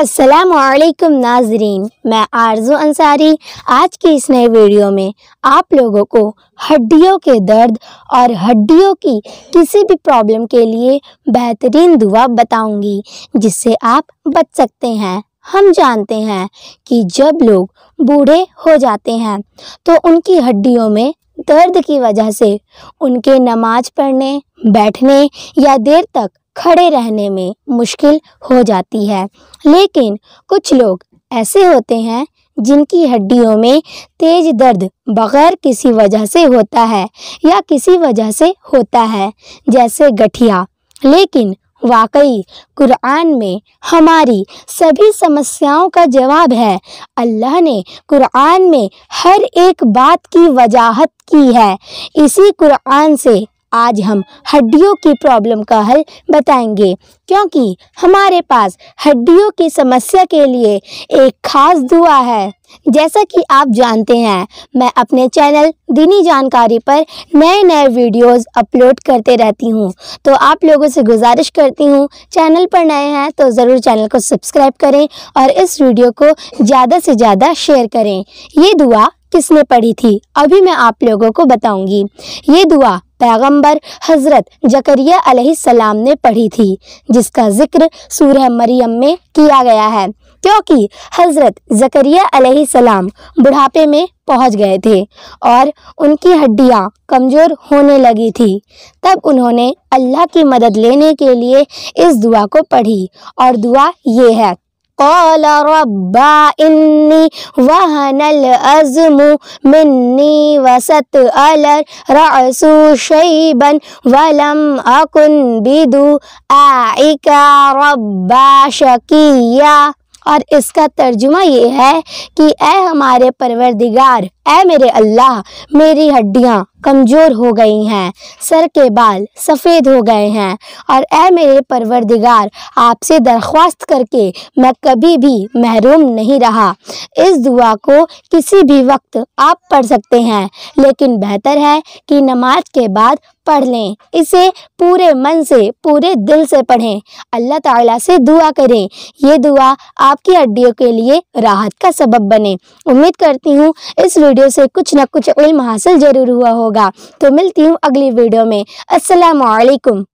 असलकम नाजरीन मैं आरजू अंसारी आज की इस नए वीडियो में आप लोगों को हड्डियों के दर्द और हड्डियों की किसी भी प्रॉब्लम के लिए बेहतरीन दुआ बताऊंगी जिससे आप बच सकते हैं हम जानते हैं कि जब लोग बूढ़े हो जाते हैं तो उनकी हड्डियों में दर्द की वजह से उनके नमाज पढ़ने बैठने या देर तक खड़े रहने में मुश्किल हो जाती है लेकिन कुछ लोग ऐसे होते हैं जिनकी हड्डियों में तेज दर्द बगैर किसी वजह से होता है या किसी वजह से होता है जैसे गठिया लेकिन वाकई कुरान में हमारी सभी समस्याओं का जवाब है अल्लाह ने कुरान में हर एक बात की वजाहत की है इसी कुरान से आज हम हड्डियों की प्रॉब्लम का हल बताएंगे क्योंकि हमारे पास हड्डियों की समस्या के लिए एक खास दुआ है जैसा कि आप जानते हैं मैं अपने चैनल दिनी जानकारी पर नए नए वीडियोस अपलोड करते रहती हूं तो आप लोगों से गुजारिश करती हूं चैनल पर नए हैं तो ज़रूर चैनल को सब्सक्राइब करें और इस वीडियो को ज़्यादा से ज़्यादा शेयर करें ये दुआ किसने पढ़ी थी अभी मैं आप लोगों को बताऊंगी ये दुआ पैगंबर हज़रत जकरिया सलाम ने पढ़ी थी जिसका जिक्र सूरह मरियम में किया गया है क्योंकि हज़रत जकरिया सलाम बुढ़ापे में पहुंच गए थे और उनकी हड्डियां कमज़ोर होने लगी थी तब उन्होंने अल्लाह की मदद लेने के लिए इस दुआ को पढ़ी और दुआ ये है قال ربا إني وهن الأزم مني وستأل الرأس شيبا ولم أكن بدعائك ربا شكيا और इसका तर्जुमा ये है कि ऐ हमारे परवरदिगार ऐ मेरे अल्लाह मेरी हड्डियाँ कमज़ोर हो गई हैं सर के बाल सफ़ेद हो गए हैं और ऐ मेरे परवरदिगार आपसे दरख्वास्त करके मैं कभी भी महरूम नहीं रहा इस दुआ को किसी भी वक्त आप पढ़ सकते हैं लेकिन बेहतर है कि नमाज के बाद पढ़ लें इसे पूरे मन से पूरे दिल से पढ़ें अल्लाह ताला से दुआ करें ये दुआ आपकी हड्डियों के लिए राहत का सबब बने उम्मीद करती हूँ इस वीडियो से कुछ ना कुछ इल्म हासिल ज़रूर हुआ होगा तो मिलती हूँ अगली वीडियो में असलकुम